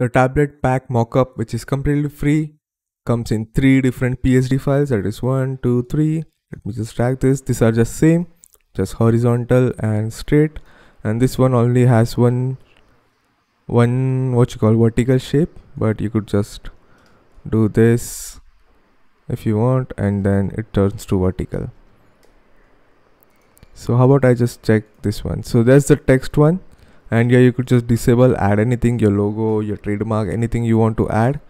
The tablet pack mockup, which is completely free, comes in three different PSD files. That is one, two, three. Let me just drag this. These are just same, just horizontal and straight. And this one only has one, one what you call vertical shape. But you could just do this if you want, and then it turns to vertical. So how about I just check this one. So there's the text one and here you could just disable add anything your logo your trademark anything you want to add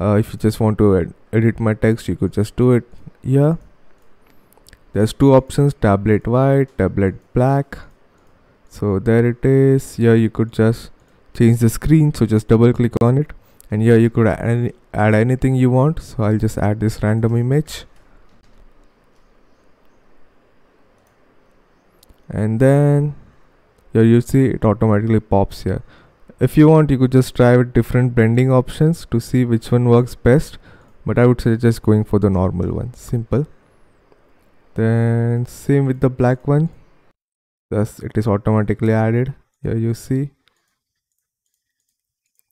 uh, if you just want to ed edit my text you could just do it here there's two options tablet white tablet black so there it is here you could just change the screen so just double click on it and here you could add, any add anything you want so I'll just add this random image and then here you see it automatically pops here if you want you could just try with different blending options to see which one works best but I would suggest going for the normal one simple then same with the black one thus it is automatically added here you see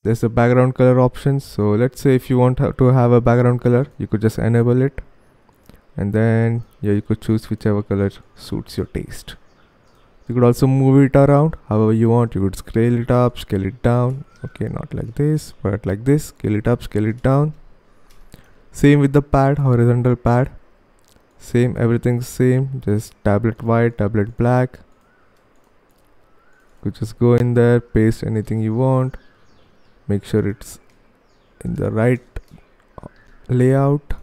there's a background color option so let's say if you want to have a background color you could just enable it and then yeah you could choose whichever color suits your taste you could also move it around however you want you could scale it up scale it down okay not like this but like this scale it up scale it down same with the pad horizontal pad same everything same just tablet white tablet black you just go in there paste anything you want make sure it's in the right uh, layout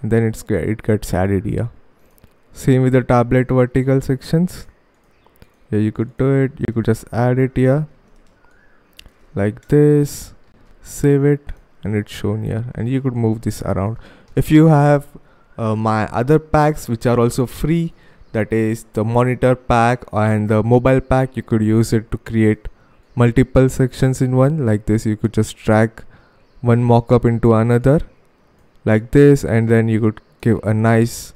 and then it's it gets added here same with the tablet vertical sections yeah you could do it you could just add it here like this save it and it's shown here and you could move this around if you have uh, my other packs which are also free that is the monitor pack and the mobile pack you could use it to create multiple sections in one like this you could just drag one mock-up into another like this and then you could give a nice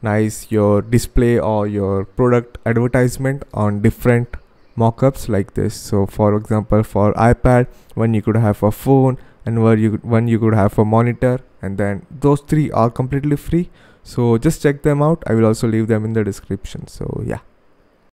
nice your display or your product advertisement on different mockups like this so for example for ipad one you could have a phone and where you one you could have a monitor and then those three are completely free so just check them out i will also leave them in the description so yeah